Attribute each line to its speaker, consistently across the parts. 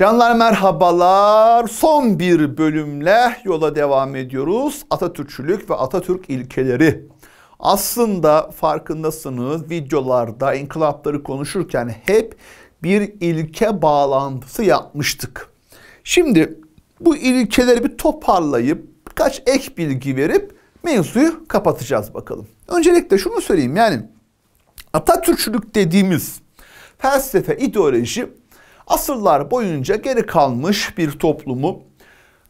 Speaker 1: Canlar merhabalar. Son bir bölümle yola devam ediyoruz. Atatürkçülük ve Atatürk ilkeleri. Aslında farkındasınız videolarda inkılapları konuşurken hep bir ilke bağlantısı yapmıştık. Şimdi bu ilkeleri bir toparlayıp birkaç ek bilgi verip mevzuyu kapatacağız bakalım. Öncelikle şunu söyleyeyim yani Atatürkçülük dediğimiz felsefe, ideoloji asırlar boyunca geri kalmış bir toplumu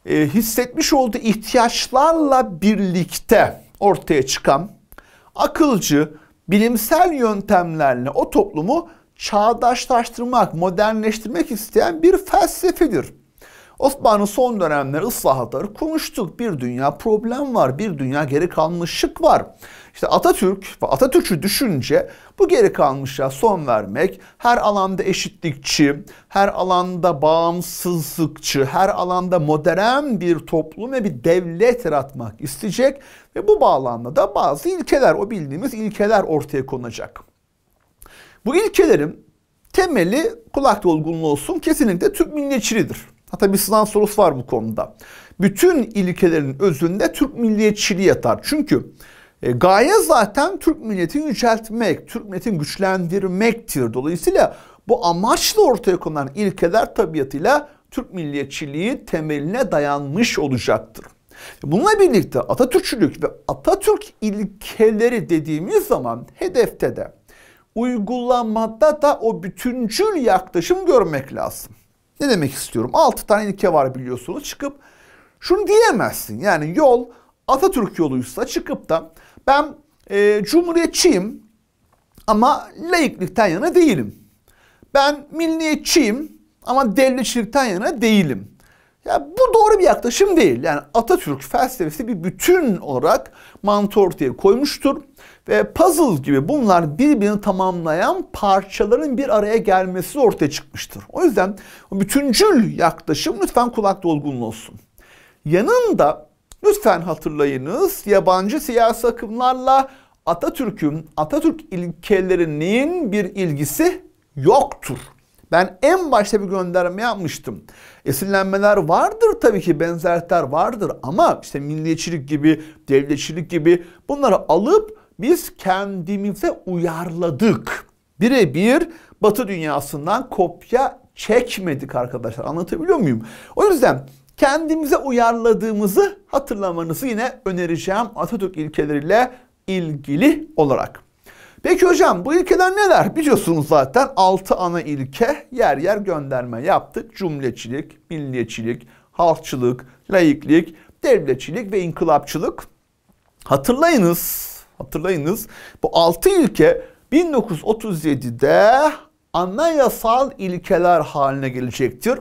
Speaker 1: e, hissetmiş olduğu ihtiyaçlarla birlikte ortaya çıkan akılcı bilimsel yöntemlerle o toplumu çağdaşlaştırmak, modernleştirmek isteyen bir felsefedir. Osmanlı son dönemler ıslahatları konuştuk. Bir dünya problem var, bir dünya geri kalmışlık var. İşte Atatürk ve Atatürk'ü düşünce bu geri kalmışlığa son vermek, her alanda eşitlikçi, her alanda bağımsızlıkçı, her alanda modern bir toplum ve bir devlet yaratmak isteyecek ve bu bağlamda da bazı ilkeler, o bildiğimiz ilkeler ortaya konacak. Bu ilkelerin temeli kulak dolgunluğu olsun kesinlikle Türk milliyetçiliğidir. Hatta bir sınav sorusu var bu konuda. Bütün ilkelerin özünde Türk milliyetçiliği yatar. Çünkü e, gaye zaten Türk milletini yüceltmek, Türk milletini güçlendirmektir. Dolayısıyla bu amaçla ortaya konulan ilkeler tabiatıyla Türk milliyetçiliği temeline dayanmış olacaktır. Bununla birlikte Atatürkçülük ve Atatürk ilkeleri dediğimiz zaman hedefte de uygulamada da o bütüncül yaklaşım görmek lazım. Ne demek istiyorum? 6 tane ilke var biliyorsunuz. Çıkıp şunu diyemezsin. Yani yol Atatürk yoluysa çıkıp da ben e, cumhuriyetçiyim ama laiklikten yana değilim. Ben milliyetçiyim ama devletçilikten yana değilim. Ya bu doğru bir yaklaşım değil. Yani Atatürk felsefesi bir bütün olarak mantığı ortaya koymuştur ve puzzle gibi bunlar birbirini tamamlayan parçaların bir araya gelmesi ortaya çıkmıştır. O yüzden bütüncül yaklaşım lütfen kulak dolgunlu olsun. Yanında lütfen hatırlayınız yabancı siyasi akımlarla Atatürk'ün, Atatürk ilkelerinin bir ilgisi yoktur. Ben en başta bir gönderme yapmıştım. Esinlenmeler vardır tabii ki benzerlikler vardır ama işte milliyetçilik gibi, devletçilik gibi bunları alıp biz kendimize uyarladık. Birebir Batı dünyasından kopya çekmedik arkadaşlar. Anlatabiliyor muyum? O yüzden kendimize uyarladığımızı hatırlamanızı yine önereceğim Atatürk ilkeleriyle ilgili olarak. Peki hocam bu ilkeler neler? Biliyorsunuz zaten 6 ana ilke yer yer gönderme yaptık. Cumleçilik, milliyetçilik, halkçılık, laiklik, devletçilik ve inkılapçılık. Hatırlayınız Hatırlayınız bu 6 ilke 1937'de anayasal ilkeler haline gelecektir.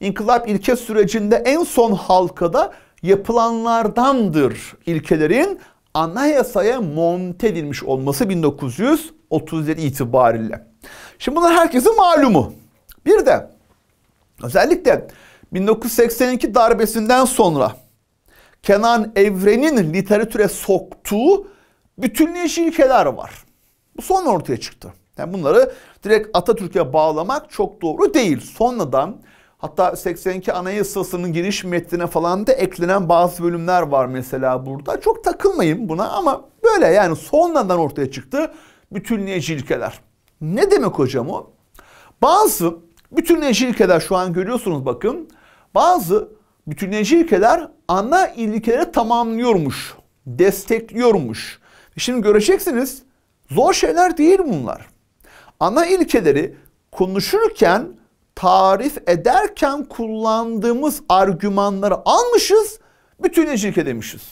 Speaker 1: İnkılap ilke sürecinde en son halkada yapılanlardandır ilkelerin anayasaya monte edilmiş olması 1937 itibariyle. Şimdi bunlar herkesin malumu. Bir de özellikle 1982 darbesinden sonra Kenan Evren'in literatüre soktuğu bütünleyici ilkeler var. Bu son ortaya çıktı. Yani bunları direkt Atatürk'e bağlamak çok doğru değil. Sonradan hatta 82 Anayasası'nın giriş metnine falan da eklenen bazı bölümler var mesela burada. Çok takılmayın buna ama böyle yani sonradan ortaya çıktı bütünleyici ilkeler. Ne demek hocam o? Bazı bütünleyici ilkeler şu an görüyorsunuz bakın. Bazı bütünleyici ilkeler ana ilkeleri tamamlıyormuş, destekliyormuş. Şimdi göreceksiniz zor şeyler değil bunlar. Ana ilkeleri konuşurken, tarif ederken kullandığımız argümanları almışız, bütün ilke demişiz.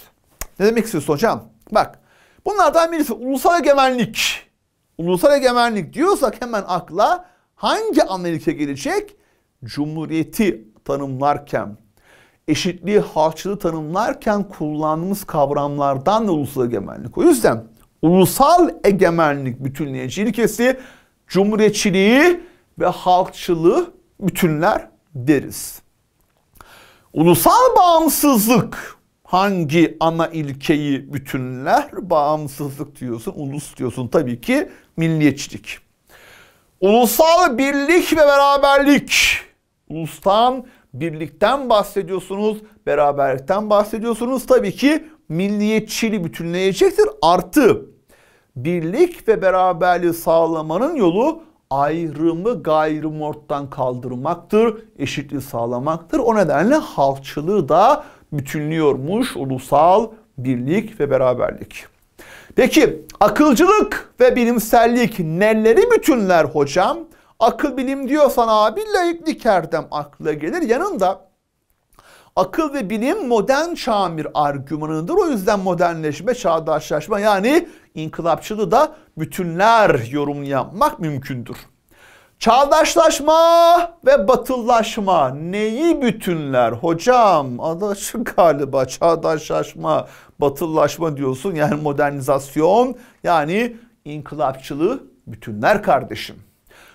Speaker 1: Ne demek istiyorsun hocam? Bak bunlardan birisi ulusal egemenlik. Ulusal egemenlik diyorsak hemen akla hangi ana ilke gelecek? Cumhuriyeti tanımlarken eşitliği harçlı tanımlarken kullandığımız kavramlardan da ulusal egemenlik. O yüzden ulusal egemenlik bütünleyici ilkesi cumhuriyetçiliği ve halkçılığı bütünler deriz. Ulusal bağımsızlık hangi ana ilkeyi bütünler? Bağımsızlık diyorsun, ulus diyorsun tabii ki milliyetçilik. Ulusal birlik ve beraberlik. Ulustan Birlikten bahsediyorsunuz, beraberlikten bahsediyorsunuz. Tabii ki milliyetçiliği bütünleyecektir. Artı birlik ve beraberliği sağlamanın yolu ayrımı gayrımı ortadan kaldırmaktır, eşitliği sağlamaktır. O nedenle halkçılığı da bütünlüyormuş ulusal birlik ve beraberlik. Peki akılcılık ve bilimsellik neleri bütünler hocam? Akıl bilim diyorsan abi laiklik erdem akla gelir. Yanında akıl ve bilim modern çağın bir argümanıdır. O yüzden modernleşme, çağdaşlaşma yani inkılapçılığı da bütünler yorum yapmak mümkündür. Çağdaşlaşma ve batıllaşma neyi bütünler hocam? Adaşın galiba çağdaşlaşma, batıllaşma diyorsun yani modernizasyon yani inkılapçılığı bütünler kardeşim.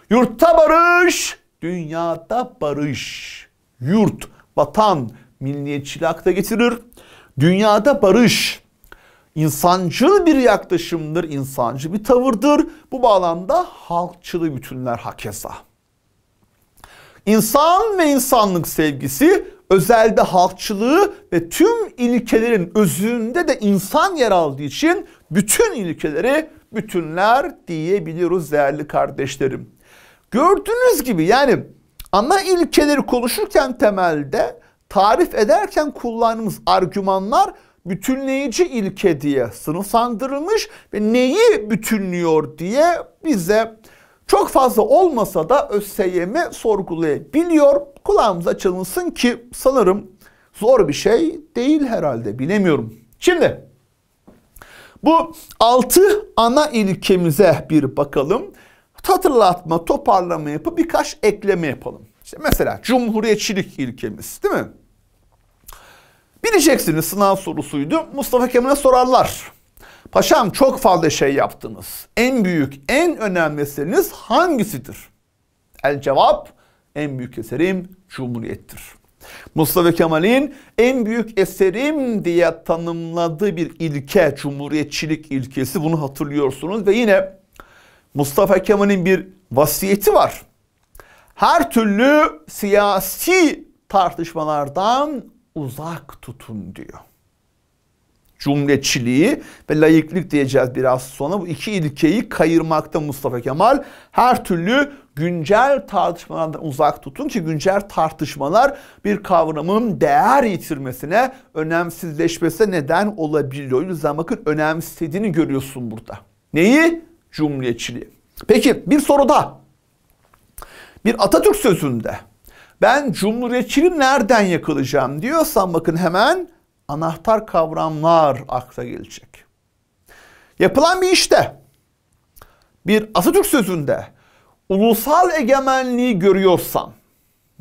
Speaker 1: Yurtta barış, dünyada barış. Yurt, vatan, milliyetçiliği akta getirir. Dünyada barış insancıl bir yaklaşımdır, insancı bir tavırdır. Bu bağlamda halkçılı bütünler hakeza. İnsan ve insanlık sevgisi özelde halkçılığı ve tüm ilkelerin özünde de insan yer aldığı için bütün ilkeleri bütünler diyebiliyoruz değerli kardeşlerim. Gördüğünüz gibi yani ana ilkeleri konuşurken temelde tarif ederken kullandığımız argümanlar bütünleyici ilke diye sınıflandırılmış ve neyi bütünlüyor diye bize çok fazla olmasa da ÖSYM'i sorgulayabiliyor. Kulağımız açılmasın ki sanırım zor bir şey değil herhalde bilemiyorum. Şimdi bu 6 ana ilkemize bir bakalım hatırlatma, toparlama yapıp birkaç ekleme yapalım. İşte mesela cumhuriyetçilik ilkemiz değil mi? Bileceksiniz sınav sorusuydu. Mustafa Kemal'e sorarlar. Paşam çok fazla şey yaptınız. En büyük, en önemli eseriniz hangisidir? El cevap en büyük eserim Cumhuriyet'tir. Mustafa Kemal'in en büyük eserim diye tanımladığı bir ilke, Cumhuriyetçilik ilkesi bunu hatırlıyorsunuz ve yine Mustafa Kemal'in bir vasiyeti var. Her türlü siyasi tartışmalardan uzak tutun diyor. Cumhuriyetçiliği ve layıklık diyeceğiz biraz sonra. Bu iki ilkeyi kayırmakta Mustafa Kemal. Her türlü güncel tartışmalardan uzak tutun ki güncel tartışmalar bir kavramın değer yitirmesine, önemsizleşmesine neden olabiliyor. O yüzden bakın önemsizliğini görüyorsun burada. Neyi? cumhuriyetçiliği. Peki bir soru da bir Atatürk sözünde ben cumhuriyetçiliği nereden yakılacağım diyorsan bakın hemen anahtar kavramlar akla gelecek. Yapılan bir işte bir Atatürk sözünde ulusal egemenliği görüyorsan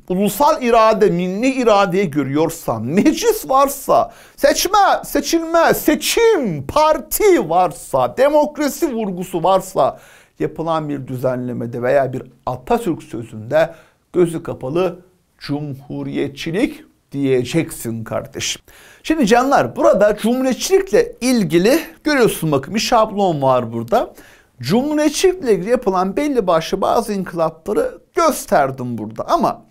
Speaker 1: ulusal irade, milli iradeyi görüyorsa, meclis varsa, seçme, seçilme, seçim, parti varsa, demokrasi vurgusu varsa yapılan bir düzenlemede veya bir Atatürk sözünde gözü kapalı cumhuriyetçilik diyeceksin kardeşim. Şimdi canlar burada cumhuriyetçilikle ilgili görüyorsun bakın bir şablon var burada. Cumhuriyetçilikle ilgili yapılan belli başlı bazı inkılapları gösterdim burada ama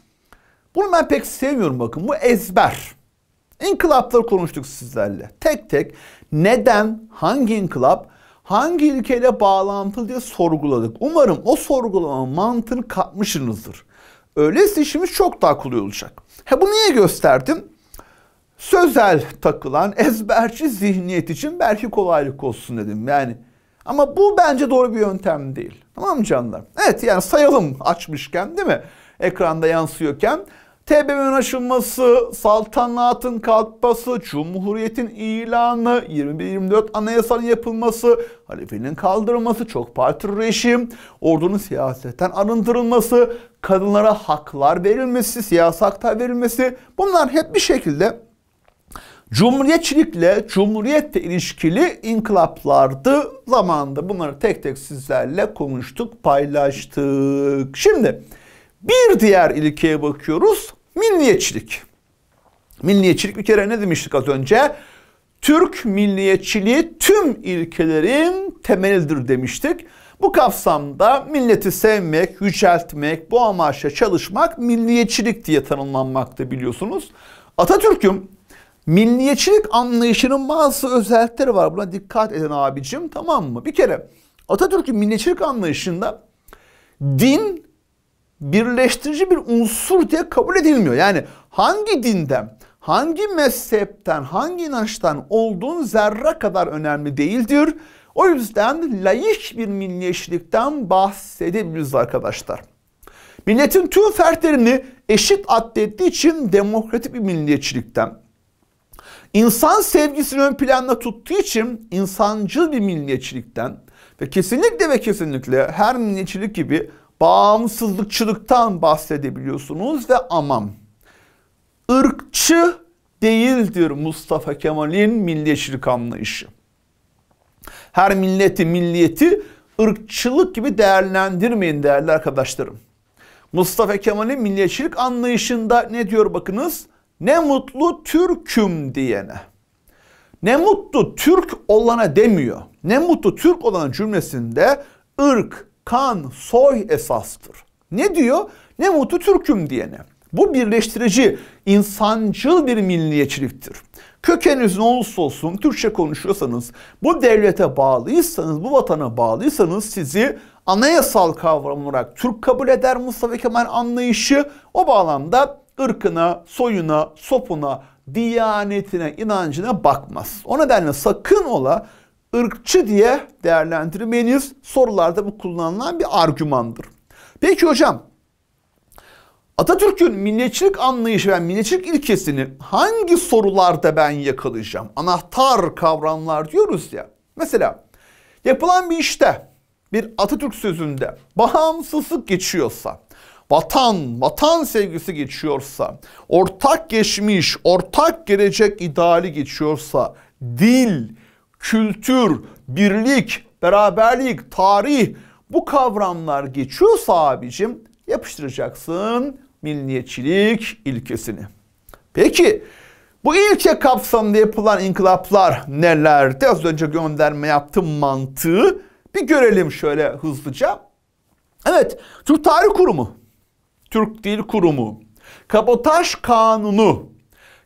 Speaker 1: bunu ben pek sevmiyorum bakın. Bu ezber. İnkılapları konuştuk sizlerle. Tek tek neden, hangi inkılap, hangi ülkeyle bağlantılı diye sorguladık. Umarım o sorgulama mantığını katmışsınızdır. Öyleyse işimiz çok daha kolay olacak. He bunu niye gösterdim? Sözel takılan ezberci zihniyet için belki kolaylık olsun dedim. Yani ama bu bence doğru bir yöntem değil. Tamam mı canlar? Evet yani sayalım açmışken değil mi? ekranda yansıyorken TBMM'nin aşılması, saltanatın kalkması, cumhuriyetin ilanı, 21-24 anayasanın yapılması, halifenin kaldırılması, çok partili rejim, ordunun siyasetten arındırılması, kadınlara haklar verilmesi, siyasi haklar verilmesi bunlar hep bir şekilde Cumhuriyetçilikle, cumhuriyetle ilişkili inkılaplardı zamanında. Bunları tek tek sizlerle konuştuk, paylaştık. Şimdi bir diğer ilkeye bakıyoruz. Milliyetçilik. Milliyetçilik bir kere ne demiştik az önce? Türk milliyetçiliği tüm ilkelerin temelidir demiştik. Bu kapsamda milleti sevmek, yüceltmek, bu amaçla çalışmak milliyetçilik diye tanımlanmakta biliyorsunuz. Atatürk'üm milliyetçilik anlayışının bazı özellikleri var. Buna dikkat edin abicim tamam mı? Bir kere Atatürk'ün milliyetçilik anlayışında din birleştirici bir unsur diye kabul edilmiyor. Yani hangi dinden, hangi mezhepten, hangi inançtan olduğun zerre kadar önemli değildir. O yüzden layık bir milliyetçilikten bahsedebiliriz arkadaşlar. Milletin tüm fertlerini eşit adlettiği için demokratik bir milliyetçilikten, insan sevgisini ön planda tuttuğu için insancıl bir milliyetçilikten ve kesinlikle ve kesinlikle her milliyetçilik gibi bağımsızlıkçılıktan bahsedebiliyorsunuz ve amam. ırkçı değildir Mustafa Kemal'in milliyetçilik anlayışı. Her milleti milliyeti ırkçılık gibi değerlendirmeyin değerli arkadaşlarım. Mustafa Kemal'in milliyetçilik anlayışında ne diyor bakınız? Ne mutlu Türk'üm diyene. Ne mutlu Türk olana demiyor. Ne mutlu Türk olana cümlesinde ırk, kan, soy esastır. Ne diyor? Ne mutu Türk'üm diyene. Bu birleştirici, insancıl bir milliyetçiliktir. Kökeniniz ne olursa olsun Türkçe konuşuyorsanız, bu devlete bağlıysanız, bu vatana bağlıysanız sizi anayasal kavram olarak Türk kabul eder Mustafa Kemal anlayışı. O bağlamda ırkına, soyuna, sopuna, diyanetine, inancına bakmaz. O nedenle sakın ola ırkçı diye değerlendirmeniz sorularda bu kullanılan bir argümandır. Peki hocam Atatürk'ün milliyetçilik anlayışı ve milliyetçilik ilkesini hangi sorularda ben yakalayacağım? Anahtar kavramlar diyoruz ya. Mesela yapılan bir işte bir Atatürk sözünde bağımsızlık geçiyorsa, vatan, vatan sevgisi geçiyorsa, ortak geçmiş, ortak gelecek ideali geçiyorsa, dil, kültür, birlik, beraberlik, tarih bu kavramlar geçiyorsa abicim yapıştıracaksın milliyetçilik ilkesini. Peki bu ilke kapsamında yapılan inkılaplar nelerdi? Az önce gönderme yaptım mantığı. Bir görelim şöyle hızlıca. Evet, Türk Tarih Kurumu, Türk Dil Kurumu, Kabotaj Kanunu,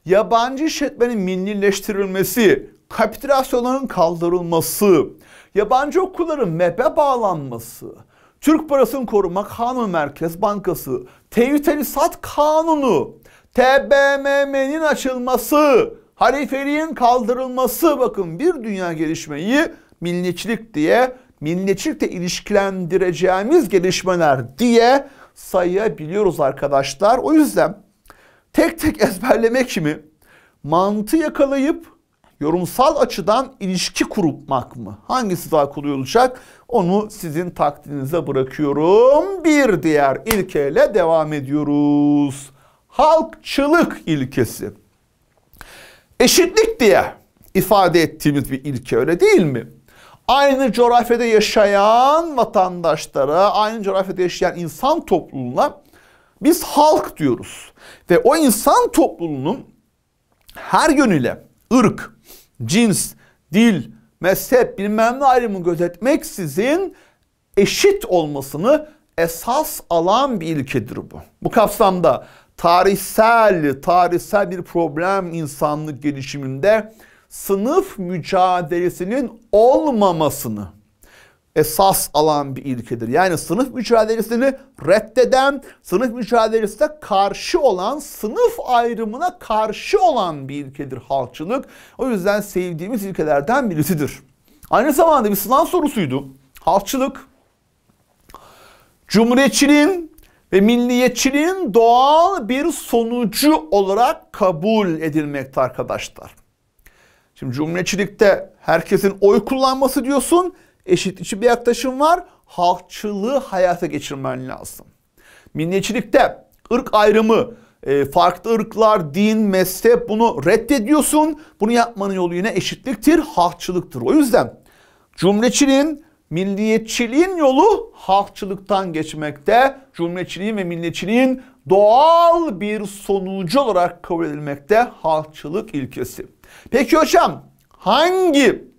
Speaker 1: yabancı işletmenin millileştirilmesi, kapitülasyonların kaldırılması, yabancı okulların MEP'e bağlanması, Türk parasını koruma kanunu Merkez Bankası, sat kanunu, TBMM'nin açılması, halifeliğin kaldırılması bakın bir dünya gelişmeyi milliyetçilik diye milliyetçilikle ilişkilendireceğimiz gelişmeler diye sayabiliyoruz arkadaşlar. O yüzden tek tek ezberlemek mi? Mantı yakalayıp yorumsal açıdan ilişki kurmak mı? Hangisi daha kolay olacak? Onu sizin takdirinize bırakıyorum. Bir diğer ilkeyle devam ediyoruz. Halkçılık ilkesi. Eşitlik diye ifade ettiğimiz bir ilke öyle değil mi? Aynı coğrafyada yaşayan vatandaşlara, aynı coğrafyada yaşayan insan topluluğuna biz halk diyoruz. Ve o insan topluluğunun her yönüyle ırk, cins, dil, mezhep bilmem ne ayrımı gözetmeksizin eşit olmasını esas alan bir ilkedir bu. Bu kapsamda tarihsel, tarihsel bir problem insanlık gelişiminde sınıf mücadelesinin olmamasını esas alan bir ilkedir. Yani sınıf mücadelesini reddeden, sınıf mücadelesine karşı olan, sınıf ayrımına karşı olan bir ilkedir halkçılık. O yüzden sevdiğimiz ilkelerden birisidir. Aynı zamanda bir sınav sorusuydu. Halkçılık, cumhuriyetçiliğin ve milliyetçiliğin doğal bir sonucu olarak kabul edilmekte arkadaşlar. Şimdi cumhuriyetçilikte herkesin oy kullanması diyorsun eşitlikçi bir yaklaşım var. Halkçılığı hayata geçirmen lazım. Milliyetçilikte ırk ayrımı, e, farklı ırklar, din, mezhep bunu reddediyorsun. Bunu yapmanın yolu yine eşitliktir, halkçılıktır. O yüzden cumhuriyetçiliğin, milliyetçiliğin yolu halkçılıktan geçmekte. Cumhuriyetçiliğin ve milliyetçiliğin doğal bir sonucu olarak kabul edilmekte halkçılık ilkesi. Peki hocam hangi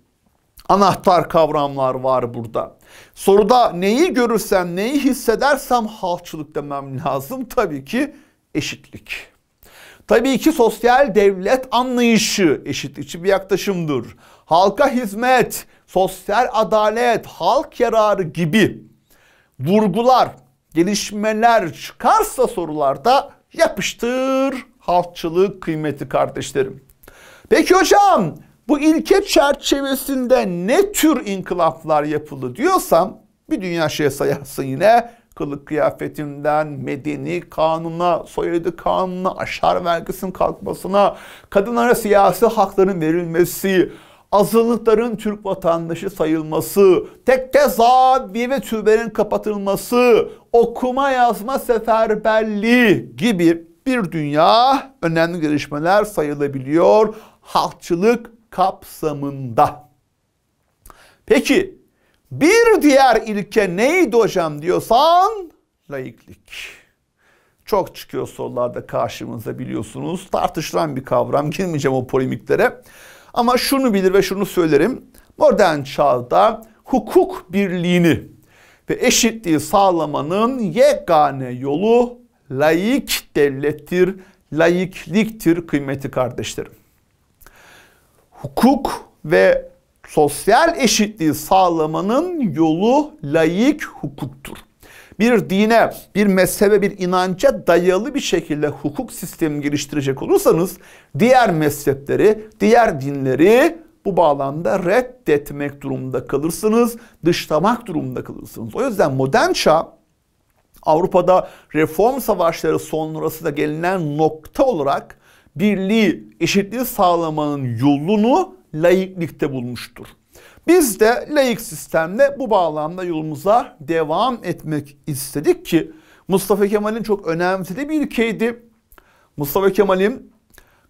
Speaker 1: Anahtar kavramlar var burada. Soruda neyi görürsem, neyi hissedersem halkçılık demem lazım. Tabii ki eşitlik. Tabii ki sosyal devlet anlayışı eşitlikçi bir yaklaşımdır. Halka hizmet, sosyal adalet, halk yararı gibi vurgular, gelişmeler çıkarsa sorularda yapıştır halkçılık kıymeti kardeşlerim. Peki hocam bu ilke çerçevesinde ne tür inkılaplar yapıldı diyorsam bir dünya şey sayarsın yine kılık kıyafetinden medeni kanuna, soyadı kanuna, aşar vergisinin kalkmasına, kadınlara siyasi hakların verilmesi, azınlıkların Türk vatandaşı sayılması, tek zabi ve türbenin kapatılması, okuma yazma seferberliği gibi bir dünya önemli gelişmeler sayılabiliyor. Halkçılık kapsamında. Peki bir diğer ilke neydi hocam diyorsan laiklik. Çok çıkıyor sorularda karşımıza biliyorsunuz. Tartışılan bir kavram. Girmeyeceğim o polemiklere. Ama şunu bilir ve şunu söylerim. Modern çağda hukuk birliğini ve eşitliği sağlamanın yegane yolu laik devlettir, laikliktir kıymeti kardeşlerim hukuk ve sosyal eşitliği sağlamanın yolu layık hukuktur. Bir dine, bir mezhebe, bir inanca dayalı bir şekilde hukuk sistemi geliştirecek olursanız diğer mezhepleri, diğer dinleri bu bağlamda reddetmek durumunda kalırsınız, dışlamak durumunda kalırsınız. O yüzden modern çağ Avrupa'da reform savaşları sonrasında gelinen nokta olarak birliği, eşitliği sağlamanın yolunu laiklikte bulmuştur. Biz de laik sistemle bu bağlamda yolumuza devam etmek istedik ki Mustafa Kemal'in çok önemsediği bir ilkeydi. Mustafa Kemal'in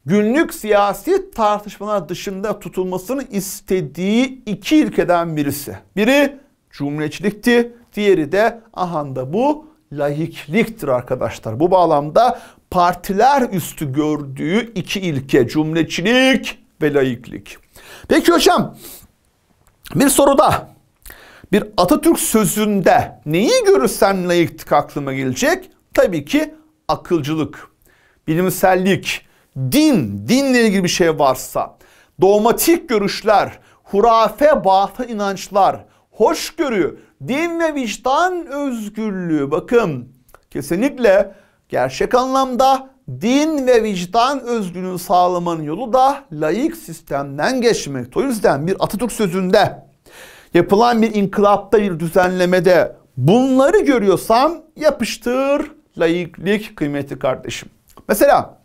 Speaker 1: günlük siyasi tartışmalar dışında tutulmasını istediği iki ilkeden birisi. Biri cumhuriyetçilikti, diğeri de ahanda bu laikliktir arkadaşlar. Bu bağlamda partiler üstü gördüğü iki ilke cümleçilik ve laiklik. Peki hocam bir soruda bir Atatürk sözünde neyi görürsen laiklik aklıma gelecek? Tabii ki akılcılık, bilimsellik, din, dinle ilgili bir şey varsa, dogmatik görüşler, hurafe, bahtı inançlar, hoşgörü, din ve vicdan özgürlüğü. Bakın kesinlikle Gerçek anlamda din ve vicdan özgürlüğünü sağlamanın yolu da layık sistemden geçmek. O yüzden bir Atatürk sözünde yapılan bir inkılapta bir düzenlemede bunları görüyorsam yapıştır layıklık kıymeti kardeşim. Mesela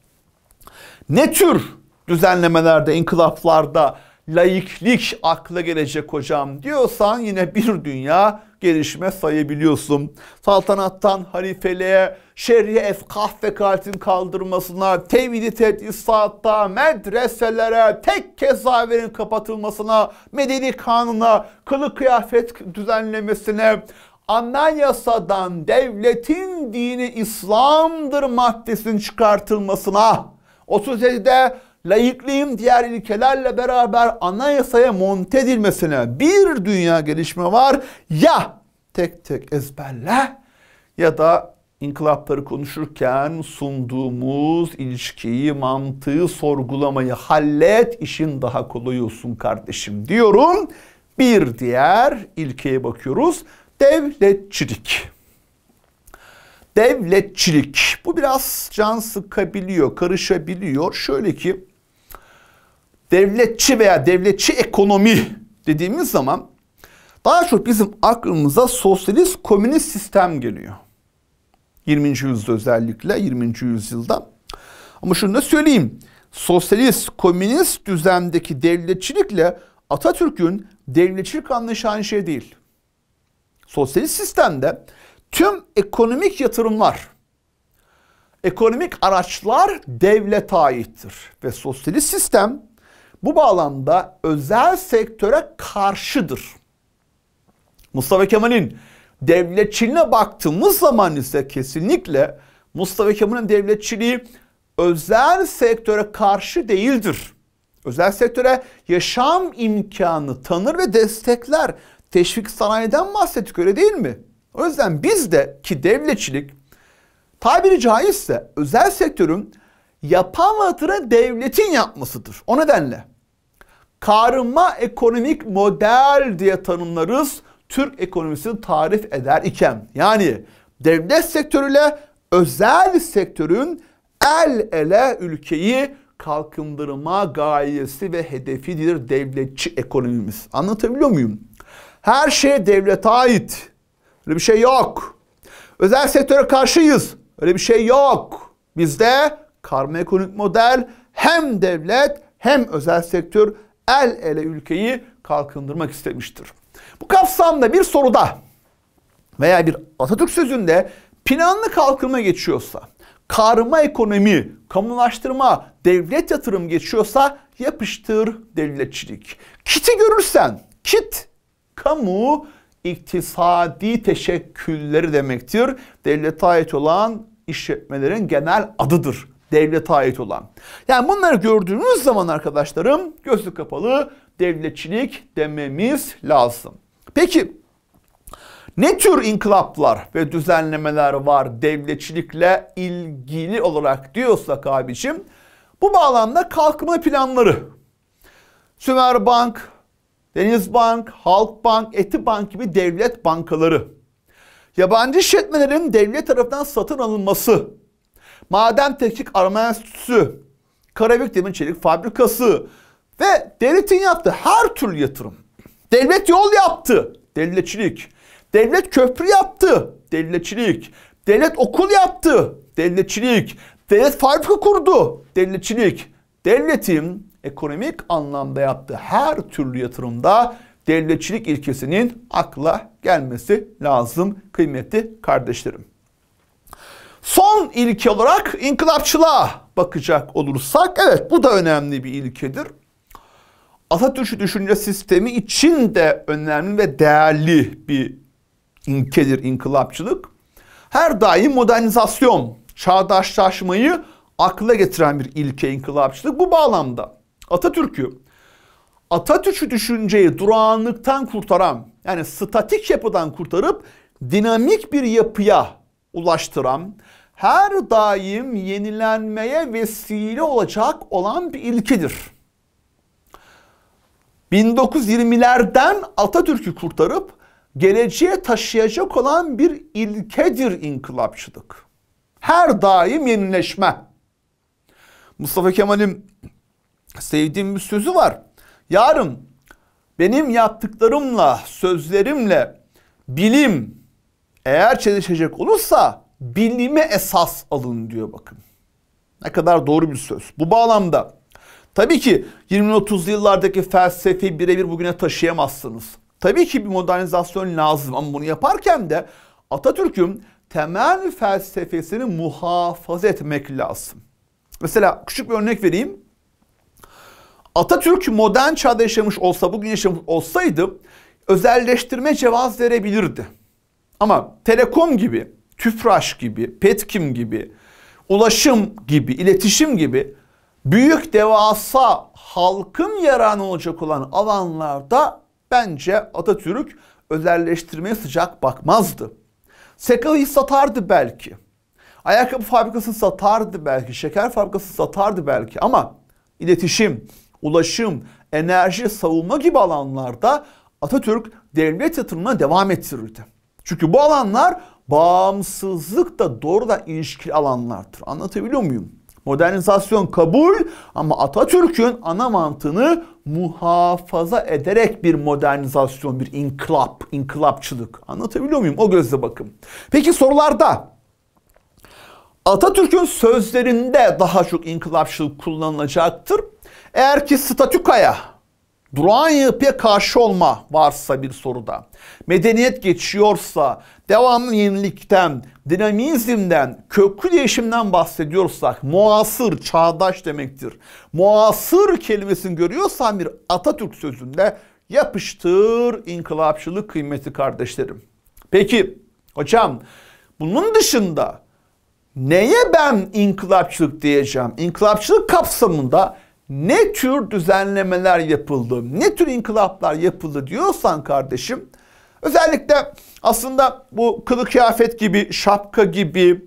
Speaker 1: ne tür düzenlemelerde, inkılaplarda laiklik akla gelecek hocam diyorsan yine bir dünya gelişme sayabiliyorsun. Saltanattan halifeliğe, şer'i efkaf vekaletinin kaldırmasına, tevhidi tedrisatta, medreselere, tek cezaevlerin kapatılmasına, medeni kanuna, kılık kıyafet düzenlemesine, anayasadan devletin dini İslam'dır maddesinin çıkartılmasına, 37'de Layıklığın diğer ilkelerle beraber anayasaya monte edilmesine bir dünya gelişme var. Ya tek tek ezberle ya da inkılapları konuşurken sunduğumuz ilişkiyi, mantığı, sorgulamayı hallet, işin daha kolay olsun kardeşim diyorum. Bir diğer ilkeye bakıyoruz. Devletçilik. Devletçilik. Bu biraz can sıkabiliyor, karışabiliyor. Şöyle ki devletçi veya devletçi ekonomi dediğimiz zaman daha çok bizim aklımıza sosyalist komünist sistem geliyor. 20. yüzyılda özellikle 20. yüzyılda. Ama şunu da söyleyeyim. Sosyalist komünist düzendeki devletçilikle Atatürk'ün devletçilik anlayışı aynı şey değil. Sosyalist sistemde tüm ekonomik yatırımlar, ekonomik araçlar devlete aittir. Ve sosyalist sistem bu bağlamda özel sektöre karşıdır. Mustafa Kemal'in devletçiliğine baktığımız zaman ise kesinlikle Mustafa Kemal'in devletçiliği özel sektöre karşı değildir. Özel sektöre yaşam imkanı tanır ve destekler. Teşvik sanayiden bahsettik öyle değil mi? O yüzden bizde ki devletçilik tabiri caizse özel sektörün yapan vatırı devletin yapmasıdır. O nedenle karma ekonomik model diye tanımlarız. Türk ekonomisini tarif eder iken. Yani devlet sektörüyle özel sektörün el ele ülkeyi kalkındırma gayesi ve hedefidir devletçi ekonomimiz. Anlatabiliyor muyum? Her şey devlete ait. Öyle bir şey yok. Özel sektöre karşıyız. Öyle bir şey yok. Bizde karma ekonomik model hem devlet hem özel sektör el ele ülkeyi kalkındırmak istemiştir. Bu kapsamda bir soruda veya bir Atatürk sözünde planlı kalkınma geçiyorsa, karma ekonomi, kamulaştırma, devlet yatırım geçiyorsa yapıştır devletçilik. Kiti görürsen, kit, kamu, iktisadi teşekkülleri demektir. Devlete ait olan işletmelerin genel adıdır devlete ait olan. Yani bunları gördüğünüz zaman arkadaşlarım gözü kapalı devletçilik dememiz lazım. Peki ne tür inkılaplar ve düzenlemeler var devletçilikle ilgili olarak diyorsak abicim bu bağlamda kalkınma planları Sümer Bank, Denizbank, Halkbank, Etibank gibi devlet bankaları. Yabancı işletmelerin devlet tarafından satın alınması Madem Teknik Arama Enstitüsü, Karabük Demir Çelik Fabrikası ve devletin yaptığı her türlü yatırım. Devlet yol yaptı, devletçilik. Devlet köprü yaptı, devletçilik. Devlet okul yaptı, devletçilik. Devlet fabrika kurdu, devletçilik. Devletin ekonomik anlamda yaptığı her türlü yatırımda devletçilik ilkesinin akla gelmesi lazım kıymetli kardeşlerim. Son ilke olarak inkılapçılığa bakacak olursak evet bu da önemli bir ilkedir. Atatürkçü düşünce sistemi için de önemli ve değerli bir ilkedir inkılapçılık. Her daim modernizasyon, çağdaşlaşmayı akla getiren bir ilke inkılapçılık. Bu bağlamda Atatürk'ü Atatürkçü düşünceyi durağanlıktan kurtaran yani statik yapıdan kurtarıp dinamik bir yapıya ulaştıran, her daim yenilenmeye vesile olacak olan bir ilkidir. 1920'lerden Atatürk'ü kurtarıp geleceğe taşıyacak olan bir ilkedir inkılapçılık. Her daim yenileşme. Mustafa Kemal'in sevdiğim bir sözü var. Yarın benim yaptıklarımla, sözlerimle bilim, eğer çelişecek olursa bilime esas alın diyor bakın. Ne kadar doğru bir söz. Bu bağlamda tabii ki 20-30'lu yıllardaki felsefeyi birebir bugüne taşıyamazsınız. Tabii ki bir modernizasyon lazım ama bunu yaparken de Atatürk'ün temel felsefesini muhafaza etmek lazım. Mesela küçük bir örnek vereyim. Atatürk modern çağda yaşamış olsa, bugün yaşamış olsaydı özelleştirme cevaz verebilirdi. Ama Telekom gibi, Tüfraş gibi, Petkim gibi, ulaşım gibi, iletişim gibi büyük devasa halkın yararına olacak olan alanlarda bence Atatürk özelleştirmeye sıcak bakmazdı. Sekalı'yı satardı belki. Ayakkabı fabrikası satardı belki, şeker fabrikası satardı belki ama iletişim, ulaşım, enerji, savunma gibi alanlarda Atatürk devlet yatırımına devam ettirirdi. Çünkü bu alanlar bağımsızlıkla doğrudan ilişkili alanlardır. Anlatabiliyor muyum? Modernizasyon kabul ama Atatürk'ün ana mantığını muhafaza ederek bir modernizasyon, bir inkılap, inkılapçılık. Anlatabiliyor muyum? O gözle bakın. Peki sorularda Atatürk'ün sözlerinde daha çok inkılapçılık kullanılacaktır. Eğer ki statükaya duran yapıya karşı olma varsa bir soruda, medeniyet geçiyorsa, devamlı yenilikten, dinamizmden, köklü değişimden bahsediyorsak muasır, çağdaş demektir. Muasır kelimesini görüyorsan bir Atatürk sözünde yapıştır inkılapçılık kıymeti kardeşlerim. Peki hocam bunun dışında neye ben inkılapçılık diyeceğim? İnkılapçılık kapsamında ne tür düzenlemeler yapıldı, ne tür inkılaplar yapıldı diyorsan kardeşim özellikle aslında bu kılık kıyafet gibi, şapka gibi,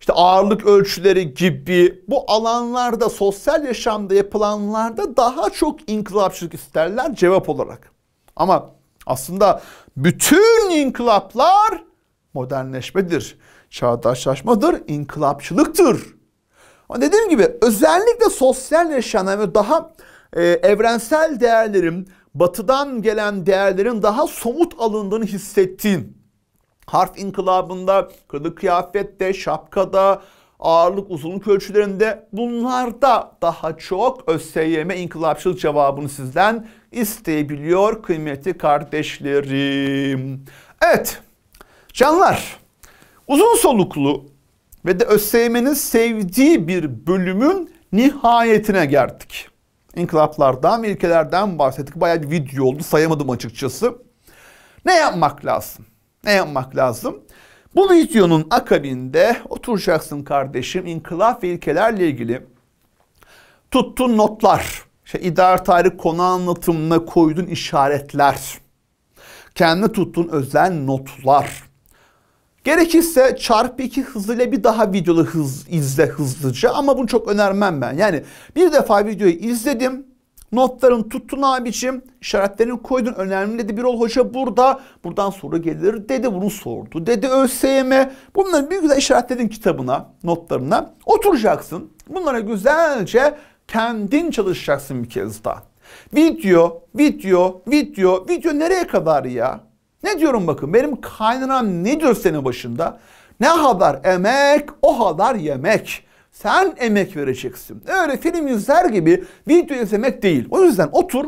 Speaker 1: işte ağırlık ölçüleri gibi bu alanlarda sosyal yaşamda yapılanlarda daha çok inkılapçılık isterler cevap olarak. Ama aslında bütün inkılaplar modernleşmedir, çağdaşlaşmadır, inkılapçılıktır. Ama dediğim gibi özellikle sosyal yaşanan ve daha e, evrensel değerlerin, batıdan gelen değerlerin daha somut alındığını hissettiğin, harf inkılabında, kırdık kıyafette, şapkada, ağırlık uzunluk ölçülerinde bunlarda daha çok ÖSYM inkılapçıl cevabını sizden isteyebiliyor kıymetli kardeşlerim. Evet canlar uzun soluklu ve de ÖSYM'nin sevdiği bir bölümün nihayetine geldik. İnkılaplardan ve ilkelerden bahsettik. Bayağı bir video oldu sayamadım açıkçası. Ne yapmak lazım? Ne yapmak lazım? Bu videonun akabinde oturacaksın kardeşim inkılap ve ilkelerle ilgili tuttuğun notlar, işte idare tarih konu anlatımına koyduğun işaretler, kendi tuttuğun özel notlar, Gerekirse çarpı 2 hızıyla bir daha videolu hız, izle hızlıca ama bunu çok önermem ben. Yani bir defa videoyu izledim. Notların tuttun abicim. işaretlerini koydun. Önemli dedi. Bir ol hoca burada. Buradan soru gelir dedi. Bunu sordu. Dedi ÖSYM. Bunları bir güzel işaretledin kitabına, notlarına. Oturacaksın. Bunlara güzelce kendin çalışacaksın bir kez daha. Video, video, video, video nereye kadar ya? Ne diyorum bakın benim kaynanam ne diyor senin başında? Ne kadar emek o kadar yemek. Sen emek vereceksin. Öyle film izler gibi video izlemek değil. O yüzden otur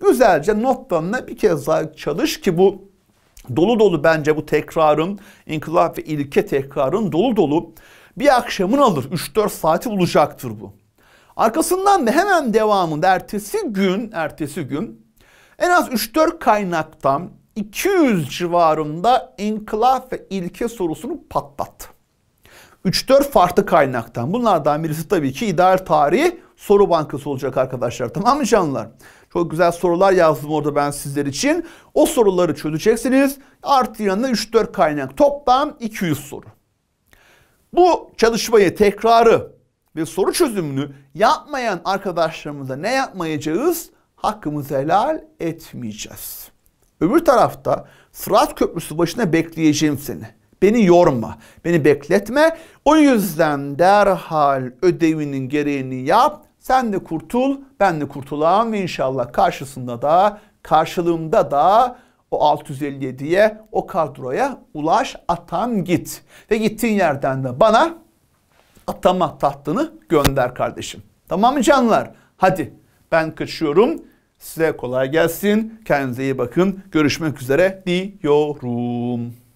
Speaker 1: güzelce notlarına bir kez daha çalış ki bu dolu dolu bence bu tekrarın inkılap ve ilke tekrarın dolu dolu bir akşamın alır. 3-4 saati bulacaktır bu. Arkasından da hemen devamında ertesi gün, ertesi gün en az 3-4 kaynaktan 200 civarında inkılaf ve ilke sorusunu patlattı. 3-4 farklı kaynaktan. Bunlardan birisi tabii ki ideal tarihi soru bankası olacak arkadaşlar. Tamam mı canlar? Çok güzel sorular yazdım orada ben sizler için. O soruları çözeceksiniz. Artı yanına 3-4 kaynak. Toplam 200 soru. Bu çalışmayı tekrarı ve soru çözümünü yapmayan arkadaşlarımıza ne yapmayacağız? Hakkımızı helal etmeyeceğiz. Öbür tarafta Fırat Köprüsü başına bekleyeceğim seni. Beni yorma, beni bekletme. O yüzden derhal ödevinin gereğini yap. Sen de kurtul, ben de kurtulam ve inşallah karşısında da, karşılığında da o 657'ye, o kadroya ulaş, atan git. Ve gittiğin yerden de bana atama tahtını gönder kardeşim. Tamam mı canlar? Hadi ben kaçıyorum. Size kolay gelsin. Kendinize iyi bakın. Görüşmek üzere diyorum.